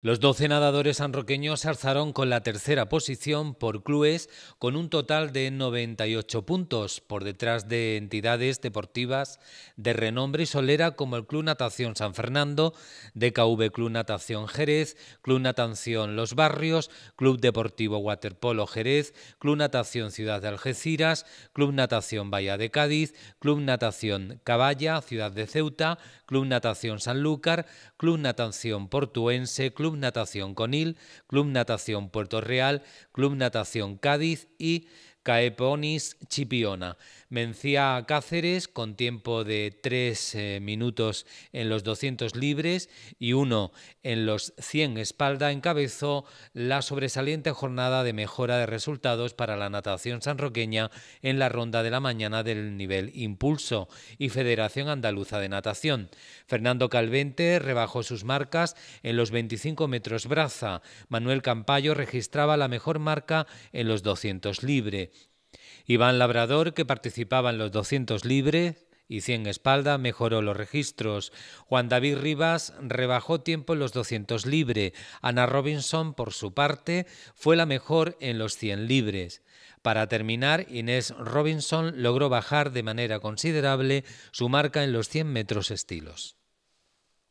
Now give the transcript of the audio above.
Los 12 nadadores sanroqueños se alzaron con la tercera posición por clubes con un total de 98 puntos por detrás de entidades deportivas de renombre y solera como el Club Natación San Fernando, DKV Club Natación Jerez, Club Natación Los Barrios, Club Deportivo Waterpolo Jerez, Club Natación Ciudad de Algeciras, Club Natación Bahía de Cádiz, Club Natación Caballa, Ciudad de Ceuta, Club Natación Sanlúcar, Club Natación Portuense, Club Club Natación Conil, Club Natación Puerto Real, Club Natación Cádiz y Caeponis Chipiona. Mencía Cáceres con tiempo de tres eh, minutos en los 200 libres y uno en los 100 espalda encabezó la sobresaliente jornada de mejora de resultados para la natación sanroqueña en la ronda de la mañana del nivel Impulso y Federación Andaluza de Natación. Fernando Calvente rebajó sus marcas en los 25 metros braza. Manuel Campayo registraba la mejor marca en los 200 libres. Iván Labrador, que participaba en los 200 libres y 100 espalda, mejoró los registros. Juan David Rivas rebajó tiempo en los 200 libre. Ana Robinson, por su parte, fue la mejor en los 100 libres. Para terminar, Inés Robinson logró bajar de manera considerable su marca en los 100 metros estilos.